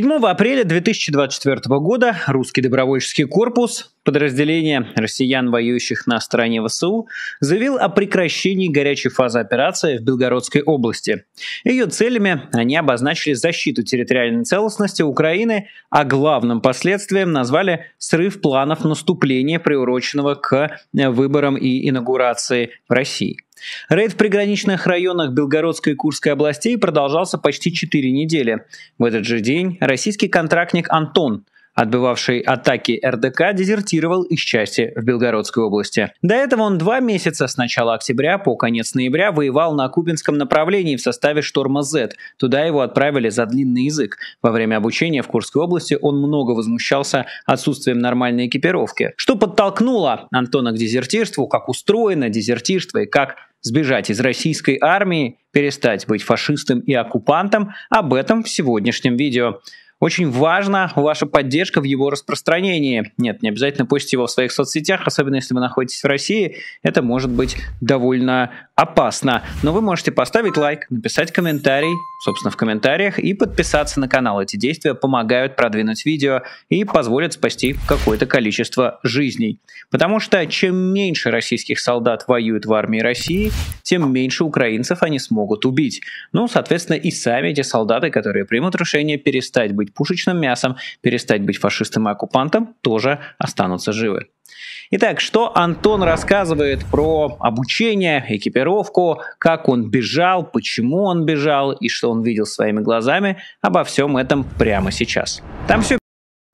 7 апреля 2024 года русский добровольческий корпус, подразделение россиян, воюющих на стороне ВСУ, заявил о прекращении горячей фазы операции в Белгородской области. Ее целями они обозначили защиту территориальной целостности Украины, а главным последствием назвали срыв планов наступления, приуроченного к э, выборам и инаугурации в России. Рейд в приграничных районах Белгородской и Курской областей продолжался почти 4 недели. В этот же день российский контрактник Антон отбывавший атаки РДК, дезертировал из части в Белгородской области. До этого он два месяца с начала октября по конец ноября воевал на кубинском направлении в составе «Шторма Z». Туда его отправили за длинный язык. Во время обучения в Курской области он много возмущался отсутствием нормальной экипировки, что подтолкнуло Антона к дезертирству, как устроено дезертирство и как сбежать из российской армии, перестать быть фашистом и оккупантом, об этом в сегодняшнем видео. Очень важна ваша поддержка в его распространении. Нет, не обязательно постите его в своих соцсетях, особенно если вы находитесь в России. Это может быть довольно опасно. Но вы можете поставить лайк, написать комментарий, собственно, в комментариях и подписаться на канал. Эти действия помогают продвинуть видео и позволят спасти какое-то количество жизней. Потому что чем меньше российских солдат воюют в армии России, тем меньше украинцев они смогут убить. Ну, соответственно, и сами эти солдаты, которые примут решение перестать быть пушечным мясом, перестать быть фашистом и оккупантом, тоже останутся живы. Итак, что Антон рассказывает про обучение, экипировку, как он бежал, почему он бежал и что он видел своими глазами, обо всем этом прямо сейчас. Там все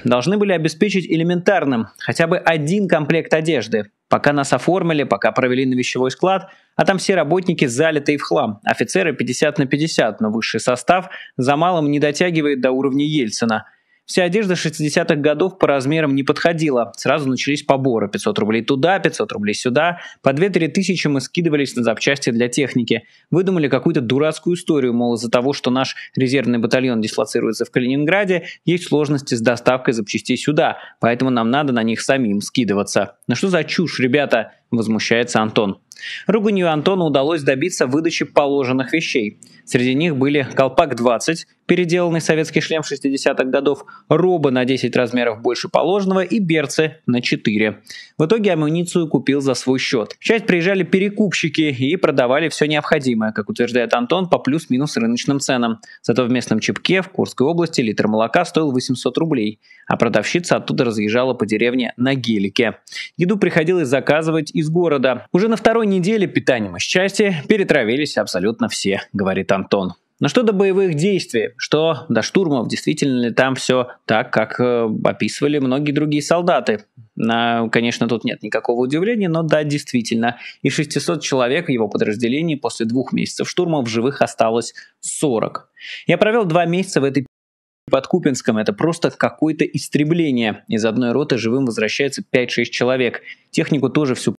должны были обеспечить элементарным хотя бы один комплект одежды, Пока нас оформили, пока провели на вещевой склад, а там все работники залиты в хлам. Офицеры 50 на 50, но высший состав за малым не дотягивает до уровня Ельцина – Вся одежда 60-х годов по размерам не подходила. Сразу начались поборы. 500 рублей туда, 500 рублей сюда. По 2-3 тысячи мы скидывались на запчасти для техники. Выдумали какую-то дурацкую историю, мол, из-за того, что наш резервный батальон дислоцируется в Калининграде, есть сложности с доставкой запчастей сюда, поэтому нам надо на них самим скидываться. На ну что за чушь, ребята? возмущается Антон. Руганью Антону удалось добиться выдачи положенных вещей. Среди них были колпак-20, переделанный советский шлем 60-х годов, роба на 10 размеров больше положенного и берцы на 4. В итоге амуницию купил за свой счет. Часть приезжали перекупщики и продавали все необходимое, как утверждает Антон, по плюс-минус рыночным ценам. Зато в местном Чепке в Курской области литр молока стоил 800 рублей, а продавщица оттуда разъезжала по деревне на гелике. Еду приходилось заказывать и из города. Уже на второй неделе питанием и счастья перетравились абсолютно все, говорит Антон. Но что до боевых действий, что до штурмов, действительно ли там все так, как э, описывали многие другие солдаты? На, конечно, тут нет никакого удивления, но да, действительно. И 600 человек в его подразделении после двух месяцев штурма в живых осталось 40. Я провел два месяца в этой под Купинском это просто какое-то истребление. Из одной роты живым возвращается 5-6 человек. Технику тоже всю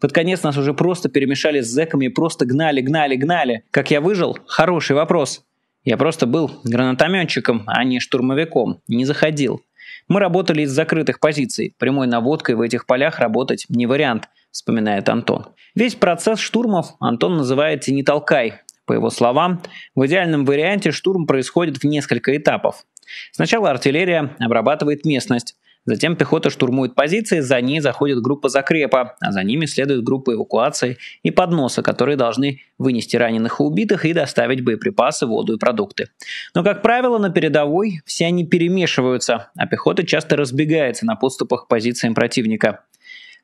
под конец нас уже просто перемешали с зэками и просто гнали, гнали, гнали. Как я выжил? Хороший вопрос. Я просто был гранатометчиком, а не штурмовиком. Не заходил. Мы работали из закрытых позиций. Прямой наводкой в этих полях работать не вариант, вспоминает Антон. Весь процесс штурмов Антон называет «не толкай». По его словам, в идеальном варианте штурм происходит в несколько этапов. Сначала артиллерия обрабатывает местность, Затем пехота штурмует позиции, за ней заходит группа закрепа, а за ними следует группа эвакуации и подноса, которые должны вынести раненых и убитых и доставить боеприпасы, воду и продукты. Но, как правило, на передовой все они перемешиваются, а пехота часто разбегается на подступах к позициям противника.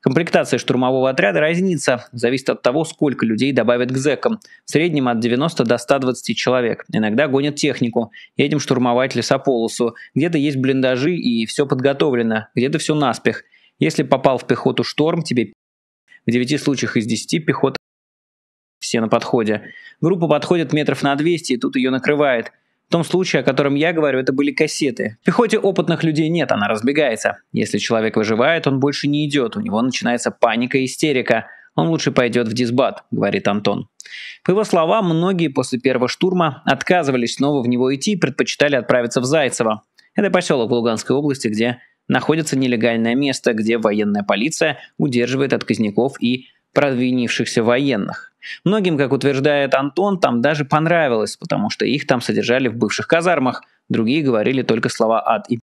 Комплектация штурмового отряда разнится, зависит от того, сколько людей добавят к зэкам. В среднем от 90 до 120 человек. Иногда гонят технику, едем штурмовать лесополосу. Где-то есть блиндажи и все подготовлено, где-то все наспех. Если попал в пехоту шторм, тебе в 9 случаях из 10 пехота все на подходе. Группа подходит метров на 200, и тут ее накрывает – в том случае, о котором я говорю, это были кассеты. В пехоте опытных людей нет, она разбегается. Если человек выживает, он больше не идет, у него начинается паника и истерика. Он лучше пойдет в дисбат, говорит Антон. По его словам, многие после первого штурма отказывались снова в него идти и предпочитали отправиться в Зайцево. Это поселок в Луганской области, где находится нелегальное место, где военная полиция удерживает отказников и продвинившихся военных. Многим, как утверждает Антон, там даже понравилось, потому что их там содержали в бывших казармах, другие говорили только слова «ад» и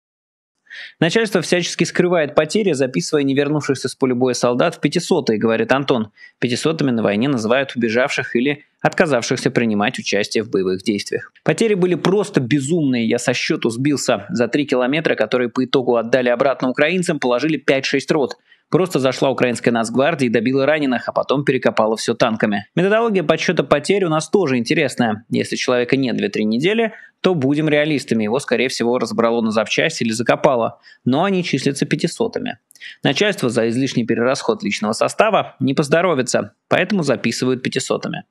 Начальство всячески скрывает потери, записывая невернувшихся с поля боя солдат в пятисотые, говорит Антон. Пятисотыми на войне называют убежавших или отказавшихся принимать участие в боевых действиях. Потери были просто безумные, я со счету сбился. За три километра, которые по итогу отдали обратно украинцам, положили 5-6 рот. Просто зашла украинская нацгвардия и добила раненых, а потом перекопала все танками. Методология подсчета потерь у нас тоже интересная. Если человека нет 2-3 недели, то будем реалистами, его, скорее всего, разобрало на запчасти или закопало, но они числятся пятисотами. Начальство за излишний перерасход личного состава не поздоровится, поэтому записывают пятисотами.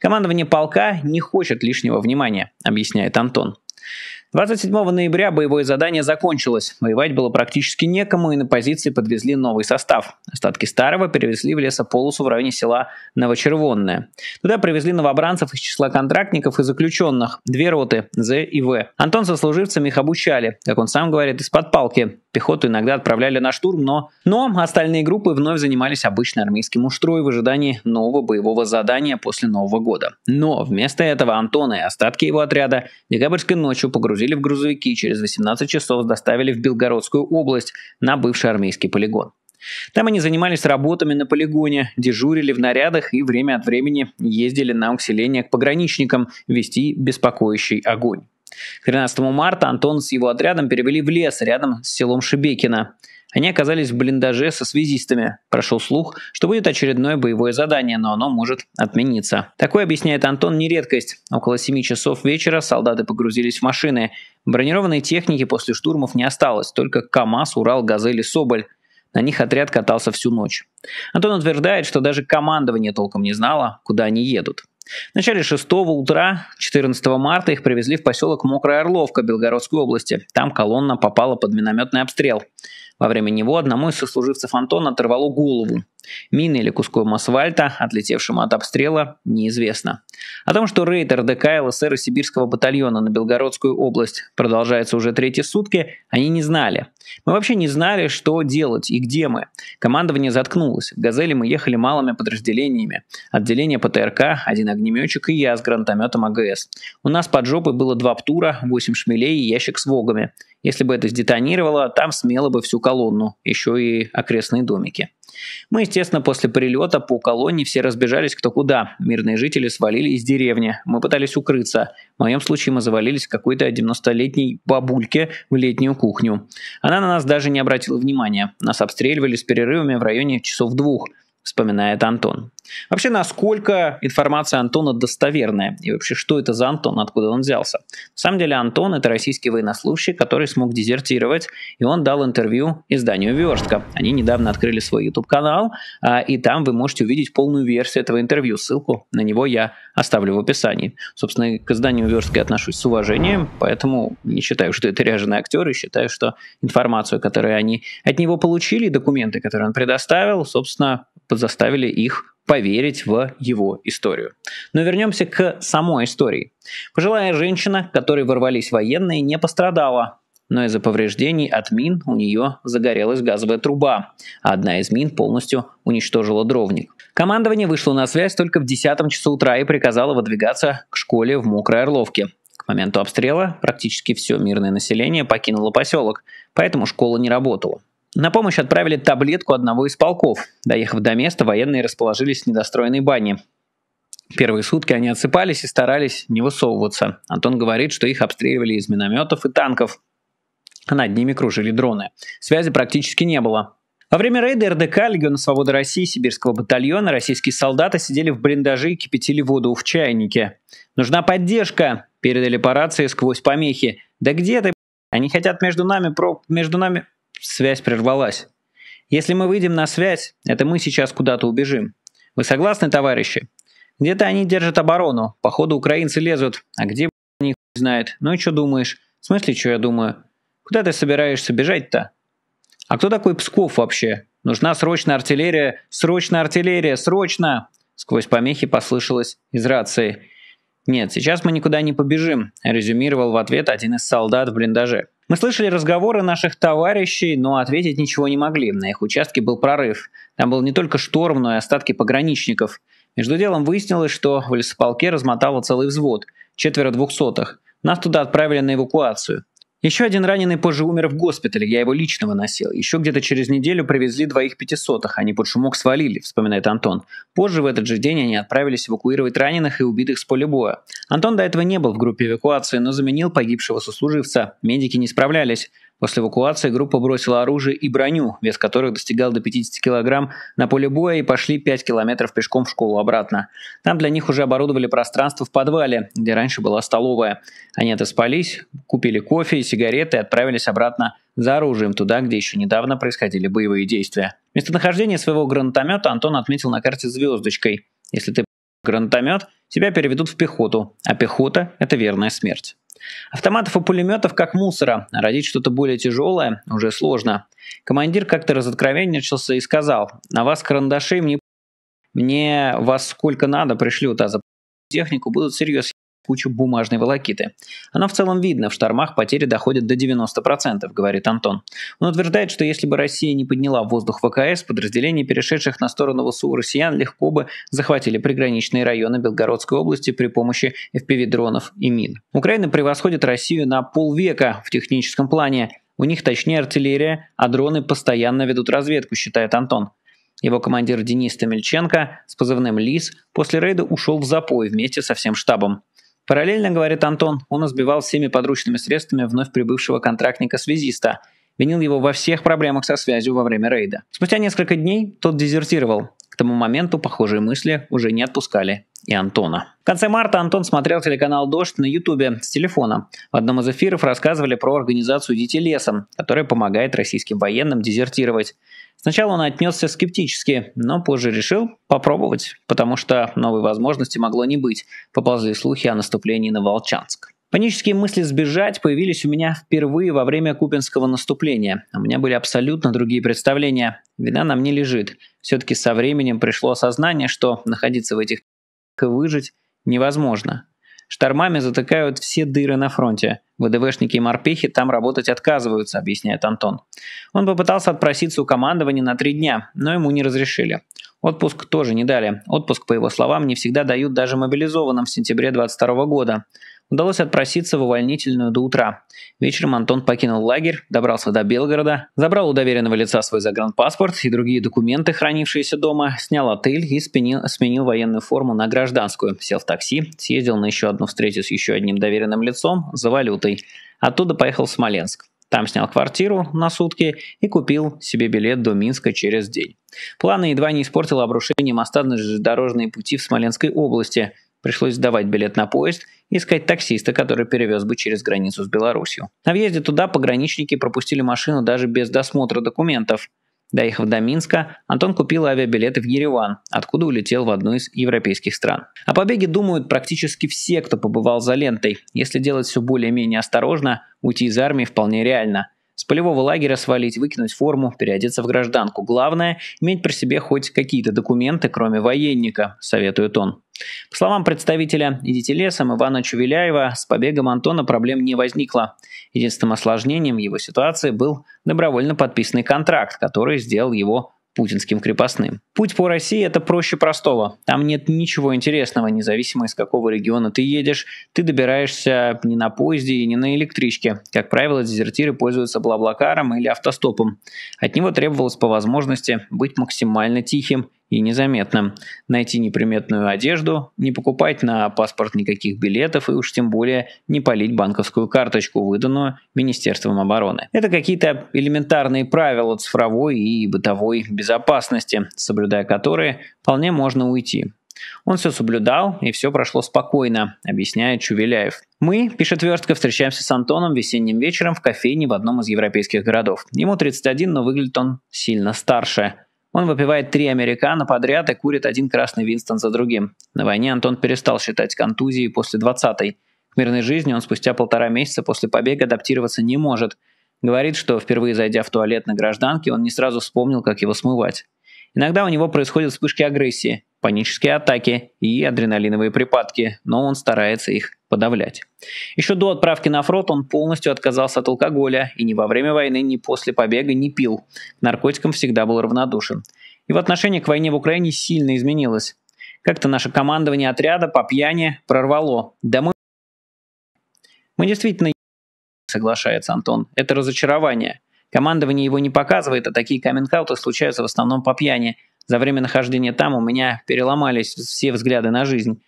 Командование полка не хочет лишнего внимания, объясняет Антон. 27 ноября боевое задание закончилось. Воевать было практически некому, и на позиции подвезли новый состав. Остатки старого перевезли в лесополосу в районе села Новочервонное. Туда привезли новобранцев из числа контрактников и заключенных. Две роты – З и В. Антон со служивцами их обучали, как он сам говорит, из-под палки. Пехоту иногда отправляли на штурм, но, но остальные группы вновь занимались обычной армейским устрой в ожидании нового боевого задания после Нового года. Но вместо этого Антона и остатки его отряда декабрьской ночью погрузили в грузовики и через 18 часов доставили в Белгородскую область на бывший армейский полигон. Там они занимались работами на полигоне, дежурили в нарядах и время от времени ездили на усиление к пограничникам вести беспокоящий огонь. 13 марта Антон с его отрядом перевели в лес рядом с селом Шебекино. Они оказались в блиндаже со связистами. Прошел слух, что будет очередное боевое задание, но оно может отмениться. Такое объясняет Антон не редкость. Около 7 часов вечера солдаты погрузились в машины. Бронированной техники после штурмов не осталось, только КАМАЗ, Урал, Газель и Соболь. На них отряд катался всю ночь. Антон утверждает, что даже командование толком не знало, куда они едут. В начале 6 утра 14 марта их привезли в поселок Мокрая Орловка Белгородской области. Там колонна попала под минометный обстрел. Во время него одному из сослуживцев Антона оторвало голову. Мины или куском асфальта, отлетевшим от обстрела, неизвестно. О том, что рейд РДК ЛСР и Сибирского батальона на Белгородскую область продолжается уже третьи сутки, они не знали. Мы вообще не знали, что делать и где мы. Командование заткнулось. В «Газели» мы ехали малыми подразделениями. Отделение ПТРК, один огнеметчик и я с гранатометом АГС. У нас под жопой было два птура, восемь шмелей и ящик с вогами. Если бы это сдетонировало, там смело бы всю колонну, еще и окрестные домики. Мы, естественно, после прилета по колонии все разбежались кто куда. Мирные жители свалили из деревни. Мы пытались укрыться. В моем случае мы завалились какой-то 90-летней бабульке в летнюю кухню. Она на нас даже не обратила внимания. Нас обстреливали с перерывами в районе часов двух вспоминает Антон. Вообще, насколько информация Антона достоверная? И вообще, что это за Антон, откуда он взялся? На самом деле, Антон – это российский военнослужащий, который смог дезертировать, и он дал интервью изданию «Верстка». Они недавно открыли свой YouTube-канал, а, и там вы можете увидеть полную версию этого интервью. Ссылку на него я оставлю в описании. Собственно, к изданию я отношусь с уважением, поэтому не считаю, что это ряженые актеры, считаю, что информацию, которую они от него получили, документы, которые он предоставил, собственно, заставили их поверить в его историю. Но вернемся к самой истории. Пожилая женщина, которой ворвались военные, не пострадала, но из-за повреждений от мин у нее загорелась газовая труба, а одна из мин полностью уничтожила дровник. Командование вышло на связь только в 10 часу утра и приказало выдвигаться к школе в Мокрой Орловке. К моменту обстрела практически все мирное население покинуло поселок, поэтому школа не работала. На помощь отправили таблетку одного из полков. Доехав до места, военные расположились в недостроенной бане. Первые сутки они отсыпались и старались не высовываться. Антон говорит, что их обстреливали из минометов и танков. Над ними кружили дроны. Связи практически не было. Во время рейда РДК Легиона Свободы России Сибирского батальона российские солдаты сидели в блиндаже и кипятили воду в чайнике. «Нужна поддержка!» – передали по рации сквозь помехи. «Да где ты?» «Они хотят между нами, про... между нами связь прервалась. Если мы выйдем на связь, это мы сейчас куда-то убежим. Вы согласны, товарищи? Где-то они держат оборону, походу украинцы лезут, а где они их знает? Ну и что думаешь? В смысле, что я думаю? Куда ты собираешься бежать-то? А кто такой Псков вообще? Нужна срочно артиллерия, срочно артиллерия, срочно! Сквозь помехи послышалось из рации. Нет, сейчас мы никуда не побежим, резюмировал в ответ один из солдат в блиндаже. Мы слышали разговоры наших товарищей, но ответить ничего не могли. На их участке был прорыв. Там был не только шторм, но и остатки пограничников. Между делом выяснилось, что в лесополке размотало целый взвод, четверо двухсотых. Нас туда отправили на эвакуацию. Еще один раненый позже умер в госпитале, я его лично выносил. Еще где-то через неделю привезли двоих пятисотых, они под шумок свалили, вспоминает Антон. Позже в этот же день они отправились эвакуировать раненых и убитых с поля боя. Антон до этого не был в группе эвакуации, но заменил погибшего сослуживца. Медики не справлялись. После эвакуации группа бросила оружие и броню, вес которых достигал до 50 килограмм, на поле боя и пошли 5 километров пешком в школу обратно. Там для них уже оборудовали пространство в подвале, где раньше была столовая. Они отоспались, купили кофе и сигареты и отправились обратно за оружием туда, где еще недавно происходили боевые действия. Местонахождение своего гранатомета Антон отметил на карте звездочкой. Если ты гранатомет, тебя переведут в пехоту, а пехота – это верная смерть. Автоматов и пулеметов как мусора. Родить что-то более тяжелое уже сложно. Командир как-то разоткровенничался и сказал, на вас карандаши мне... Мне вас сколько надо пришлют, а за технику будут серьезно кучу бумажной волокиты. Она в целом видно, в штормах потери доходят до 90%, говорит Антон. Он утверждает, что если бы Россия не подняла в воздух ВКС, подразделения перешедших на сторону ВСУ россиян легко бы захватили приграничные районы Белгородской области при помощи FPV-дронов и мин. Украина превосходит Россию на полвека в техническом плане. У них точнее артиллерия, а дроны постоянно ведут разведку, считает Антон. Его командир Денис Томельченко с позывным «Лис» после рейда ушел в запой вместе со всем штабом. Параллельно, говорит Антон, он избивал всеми подручными средствами вновь прибывшего контрактника-связиста, винил его во всех проблемах со связью во время рейда. Спустя несколько дней тот дезертировал. К тому моменту похожие мысли уже не отпускали и Антона. В конце марта Антон смотрел телеканал «Дождь» на Ютубе с телефона. В одном из эфиров рассказывали про организацию «Дети лесом», которая помогает российским военным дезертировать. Сначала он отнесся скептически, но позже решил попробовать, потому что новой возможности могло не быть. Поползли слухи о наступлении на Волчанск. Панические мысли сбежать появились у меня впервые во время Купинского наступления. У меня были абсолютно другие представления. Вина на мне лежит. Все-таки со временем пришло осознание, что находиться в этих и выжить невозможно. Штормами затыкают все дыры на фронте. ВДВшники и морпехи там работать отказываются, объясняет Антон. Он попытался отпроситься у командования на три дня, но ему не разрешили. Отпуск тоже не дали. Отпуск, по его словам, не всегда дают даже мобилизованным в сентябре 22 года удалось отпроситься в увольнительную до утра. Вечером Антон покинул лагерь, добрался до Белгорода, забрал у доверенного лица свой загранпаспорт и другие документы, хранившиеся дома, снял отель и сменил, сменил военную форму на гражданскую, сел в такси, съездил на еще одну встречу с еще одним доверенным лицом за валютой. Оттуда поехал в Смоленск. Там снял квартиру на сутки и купил себе билет до Минска через день. Планы едва не испортило обрушение моста на железнодорожные пути в Смоленской области – Пришлось сдавать билет на поезд и искать таксиста, который перевез бы через границу с Беларусью. На въезде туда пограничники пропустили машину даже без досмотра документов. Доехав до Минска, Антон купил авиабилеты в Ереван, откуда улетел в одну из европейских стран. О побеге думают практически все, кто побывал за лентой. Если делать все более-менее осторожно, уйти из армии вполне реально – с полевого лагеря свалить, выкинуть форму, переодеться в гражданку. Главное, иметь при себе хоть какие-то документы, кроме военника, советует он. По словам представителя «Идите лесом» Ивана Чувеляева, с побегом Антона проблем не возникло. Единственным осложнением его ситуации был добровольно подписанный контракт, который сделал его путинским крепостным. Путь по России – это проще простого. Там нет ничего интересного, независимо из какого региона ты едешь. Ты добираешься не на поезде и не на электричке. Как правило, дезертиры пользуются блаблакаром или автостопом. От него требовалось по возможности быть максимально тихим и незаметно. Найти неприметную одежду, не покупать на паспорт никаких билетов и уж тем более не полить банковскую карточку, выданную Министерством обороны. Это какие-то элементарные правила цифровой и бытовой безопасности, соблюдая которые вполне можно уйти. Он все соблюдал, и все прошло спокойно, объясняет Чувеляев. Мы, пишет Верстка, встречаемся с Антоном весенним вечером в кофейне в одном из европейских городов. Ему 31, но выглядит он сильно старше. Он выпивает три американо подряд и курит один красный Винстон за другим. На войне Антон перестал считать контузии после 20-й. К мирной жизни он спустя полтора месяца после побега адаптироваться не может. Говорит, что впервые зайдя в туалет на гражданке, он не сразу вспомнил, как его смывать. Иногда у него происходят вспышки агрессии, панические атаки и адреналиновые припадки, но он старается их подавлять. Еще до отправки на фронт он полностью отказался от алкоголя и ни во время войны, ни после побега не пил. К наркотикам всегда был равнодушен. И в отношении к войне в Украине сильно изменилось. Как-то наше командование отряда по пьяни прорвало. Да мы... Мы действительно соглашается Антон. Это разочарование. Командование его не показывает, а такие каминг случаются в основном по пьяни. За время нахождения там у меня переломались все взгляды на жизнь.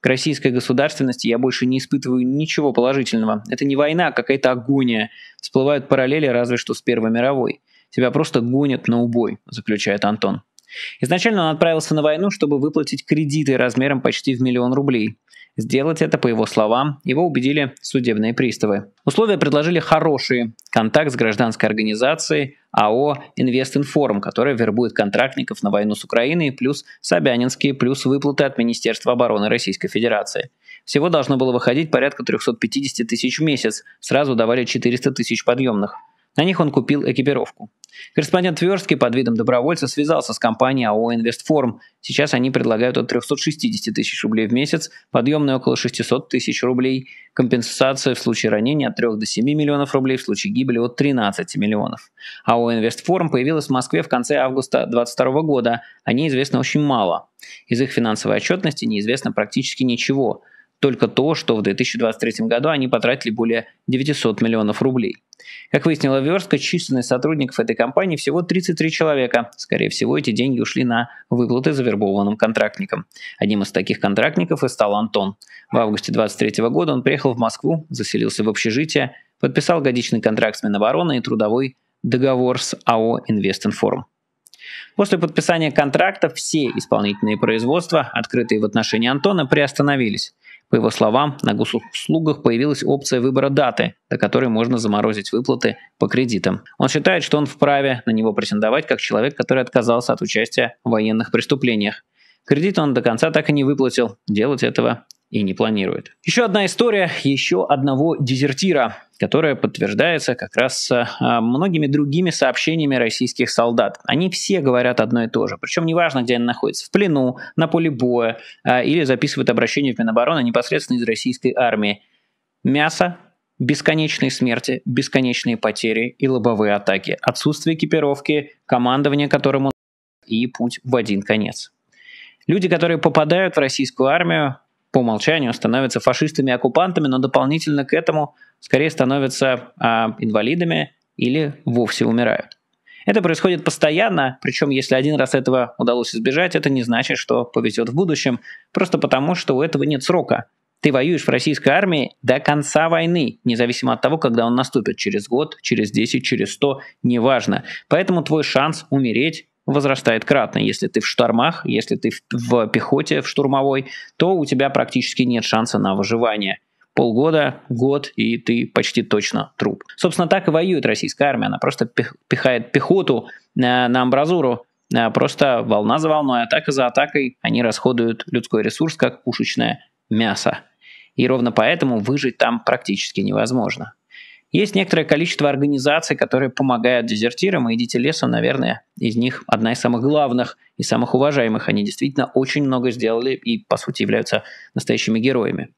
К российской государственности я больше не испытываю ничего положительного. Это не война, а какая-то агония. Всплывают параллели разве что с Первой мировой. Тебя просто гонят на убой, заключает Антон. Изначально он отправился на войну, чтобы выплатить кредиты размером почти в миллион рублей. Сделать это, по его словам, его убедили судебные приставы. Условия предложили хорошие. Контакт с гражданской организацией АО «Инвестинформ», которая вербует контрактников на войну с Украиной, плюс Собянинские, плюс выплаты от Министерства обороны Российской Федерации. Всего должно было выходить порядка 350 тысяч в месяц, сразу давали 400 тысяч подъемных – на них он купил экипировку. Корреспондент Тверский под видом добровольца связался с компанией АО «Инвестформ». Сейчас они предлагают от 360 тысяч рублей в месяц, подъемные около 600 тысяч рублей, компенсация в случае ранения от 3 до 7 миллионов рублей, в случае гибели от 13 миллионов. АО «Инвестформ» появилась в Москве в конце августа 2022 года. О ней известно очень мало. Из их финансовой отчетности неизвестно практически ничего – только то, что в 2023 году они потратили более 900 миллионов рублей. Как выяснила Верстка, численность сотрудников этой компании всего 33 человека. Скорее всего, эти деньги ушли на выплаты завербованным контрактникам. Одним из таких контрактников и стал Антон. В августе 2023 года он приехал в Москву, заселился в общежитие, подписал годичный контракт с Минобороны и трудовой договор с АО «Инвестинформ». После подписания контракта все исполнительные производства, открытые в отношении Антона, приостановились. По его словам, на госуслугах появилась опция выбора даты, до которой можно заморозить выплаты по кредитам. Он считает, что он вправе на него претендовать как человек, который отказался от участия в военных преступлениях. Кредит он до конца так и не выплатил. Делать этого и не планирует. Еще одна история еще одного дезертира, которая подтверждается как раз э, многими другими сообщениями российских солдат. Они все говорят одно и то же, причем неважно, где они находятся, в плену, на поле боя э, или записывают обращение в Минобороны непосредственно из российской армии. Мясо, бесконечные смерти, бесконечные потери и лобовые атаки, отсутствие экипировки, командование которому и путь в один конец. Люди, которые попадают в российскую армию, по умолчанию становятся фашистами-оккупантами, но дополнительно к этому скорее становятся а, инвалидами или вовсе умирают. Это происходит постоянно, причем если один раз этого удалось избежать, это не значит, что повезет в будущем, просто потому, что у этого нет срока. Ты воюешь в российской армии до конца войны, независимо от того, когда он наступит, через год, через 10, через 100, неважно. Поэтому твой шанс умереть возрастает кратно. Если ты в штормах, если ты в пехоте, в штурмовой, то у тебя практически нет шанса на выживание полгода, год, и ты почти точно труп. Собственно, так и воюет российская армия. Она просто пихает пехоту на, э, на амбразуру, э, просто волна за волной, атака за атакой. Они расходуют людской ресурс как пушечное мясо. И ровно поэтому выжить там практически невозможно. Есть некоторое количество организаций, которые помогают дезертирам, и «Идите лесом», наверное, из них одна из самых главных и самых уважаемых. Они действительно очень много сделали и, по сути, являются настоящими героями.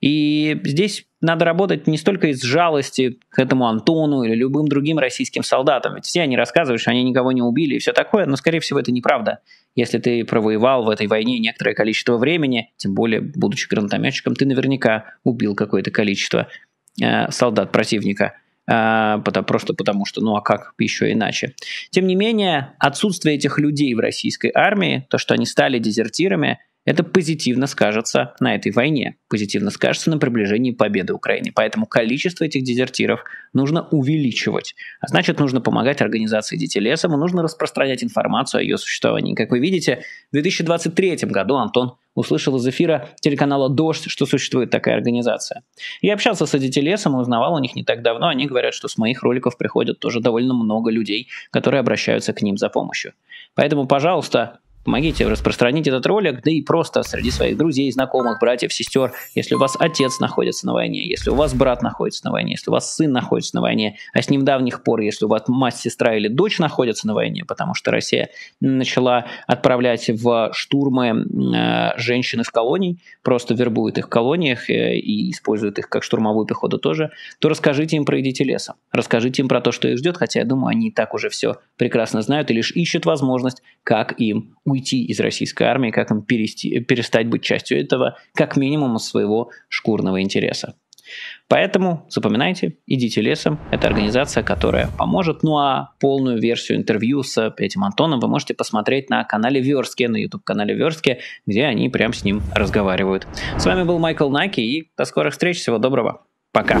И здесь надо работать не столько из жалости к этому Антону или любым другим российским солдатам. Ведь все они рассказывают, что они никого не убили и все такое, но, скорее всего, это неправда. Если ты провоевал в этой войне некоторое количество времени, тем более, будучи гранатометчиком, ты наверняка убил какое-то количество Э, солдат противника. Э, просто потому что, ну а как еще иначе. Тем не менее, отсутствие этих людей в российской армии, то, что они стали дезертирами, это позитивно скажется на этой войне, позитивно скажется на приближении победы Украины. Поэтому количество этих дезертиров нужно увеличивать. А значит, нужно помогать организации «Дети лесом» и нужно распространять информацию о ее существовании. Как вы видите, в 2023 году Антон услышал из эфира телеканала «Дождь», что существует такая организация. Я общался с «Дети лесом» и узнавал у них не так давно. Они говорят, что с моих роликов приходят тоже довольно много людей, которые обращаются к ним за помощью. Поэтому, пожалуйста, Помогите распространить этот ролик, да и просто среди своих друзей, знакомых, братьев, сестер. Если у вас отец находится на войне, если у вас брат находится на войне, если у вас сын находится на войне, а с ним давних пор, если у вас мать, сестра или дочь находится на войне, потому что Россия начала отправлять в штурмы э, женщин из колоний, просто вербует их в колониях э, и использует их как штурмовую пехоту тоже, то расскажите им про «Идите лесом». Расскажите им про то, что их ждет, хотя, я думаю, они и так уже все прекрасно знают и лишь ищут возможность, как им уйти из российской армии, как им перести, перестать быть частью этого, как минимум из своего шкурного интереса. Поэтому запоминайте, идите лесом. Это организация, которая поможет. Ну а полную версию интервью с этим Антоном вы можете посмотреть на канале Верске, на YouTube-канале Верске, где они прям с ним разговаривают. С вами был Майкл Наки и до скорых встреч. Всего доброго. Пока.